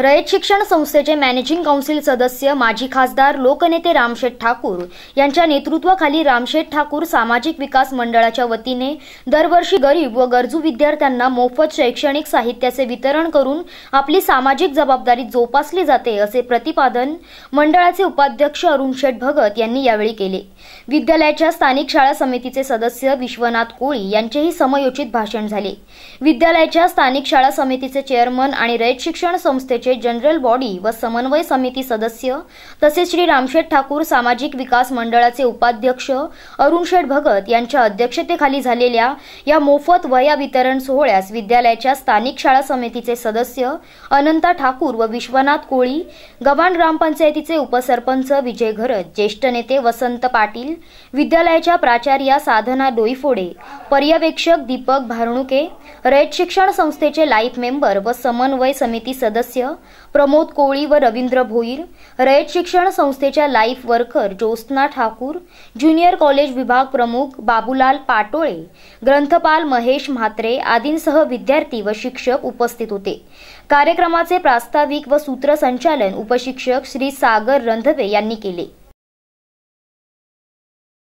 रयत शिक्षण संस्थेचे managing council सदस्य माजी खासदार लोकनेते रामशेठ ठाकूर यांच्या नेतृत्वाखाली रामशेठ ठाकूर सामाजिक विकास मंडळाच्या वतीने दरवर्षी गरीब व गरजू विद्यार्थ्यांना मोफत शैक्षणिक साहित्याचे वितरण करून आपली सामाजिक जबाबदारी जोपासली जाते असे प्रतिपादन मंडळाचे उपाध्यक्ष अरुण शेठ भगत यांनी यावेळी केले विद्यालयाच्या स्थानिक शाळा समितीचे सदस्य विश्वनाथ कोळी यांचेही समयोचित भाषण झाले विद्यालयाच्या स्थानिक शाळा समितीचे चेअरमन आणि रयत शिक्षण संस्थेचे संस्थेचे जनरल बॉडी व समन्वय समिती सदस्य तसेच श्री रामशेठ ठाकूर सामाजिक विकास मंडळाचे उपाध्यक्ष अरुणशेठ भगत यांच्या अध्यक्षतेखाली झालेल्या या मोफत वया वितरण सोहळ्यास विद्यालयाच्या स्थानिक शाळा समितीचे सदस्य अनंता ठाकूर व विश्वनाथ कोळी गव्हाण ग्रामपंचायतीचे उपसरपंच विजय घरत ज्येष्ठ नेते वसंत पाटील विद्यालयाच्या प्राचार्या साधना डोईफोडे पर्यवेक्षक दीपक भारणुके रयत शिक्षण संस्थेचे लाईफ मेंबर व समन्वय समिती सदस्य प्रमोद कोळी व रवींद्र भोईर रयत शिक्षण संस्थेच्या life worker Jyotsna Thakur junior college विभाग प्रमुख बाबुलाल पाटोळे ग्रंथपाल महेश म्हात्रे आदींसह विद्यार्थी व शिक्षक उपस्थित होते कार्यक्रमाचे प्रास्ताविक व सूत्रसंचालन उपशिक्षक श्री सागर रंधवे यांनी केले